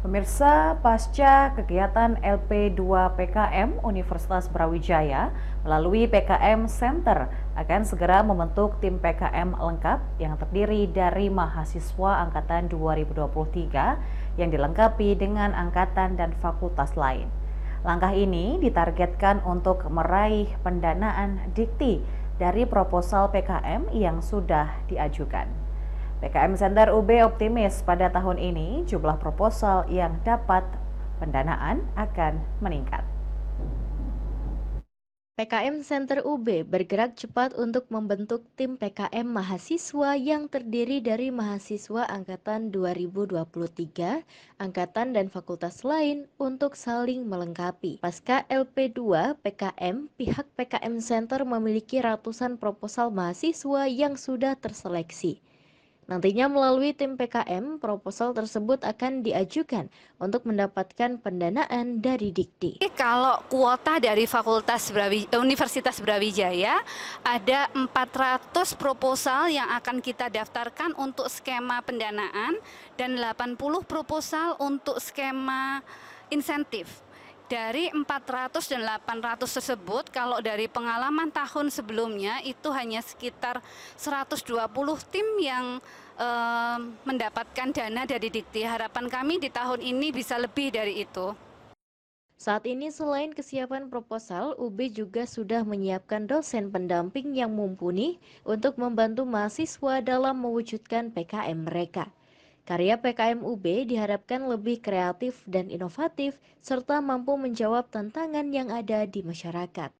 Pemirsa, pasca kegiatan LP2 PKM Universitas Brawijaya melalui PKM Center akan segera membentuk tim PKM lengkap yang terdiri dari mahasiswa angkatan 2023 yang dilengkapi dengan angkatan dan fakultas lain. Langkah ini ditargetkan untuk meraih pendanaan dikti dari proposal PKM yang sudah diajukan. PKM Center UB optimis pada tahun ini jumlah proposal yang dapat pendanaan akan meningkat. PKM Center UB bergerak cepat untuk membentuk tim PKM mahasiswa yang terdiri dari mahasiswa angkatan 2023, angkatan dan fakultas lain untuk saling melengkapi. Pasca LP2 PKM, pihak PKM Center memiliki ratusan proposal mahasiswa yang sudah terseleksi. Nantinya melalui tim PKM, proposal tersebut akan diajukan untuk mendapatkan pendanaan dari Dikti. Kalau kuota dari Fakultas Brawijaya, Universitas Brawijaya ada 400 proposal yang akan kita daftarkan untuk skema pendanaan dan 80 proposal untuk skema insentif. Dari 400 dan 800 tersebut, kalau dari pengalaman tahun sebelumnya itu hanya sekitar 120 tim yang eh, mendapatkan dana dari Dikti. Harapan kami di tahun ini bisa lebih dari itu. Saat ini selain kesiapan proposal, UB juga sudah menyiapkan dosen pendamping yang mumpuni untuk membantu mahasiswa dalam mewujudkan PKM mereka. Karya PKM UB diharapkan lebih kreatif dan inovatif serta mampu menjawab tantangan yang ada di masyarakat.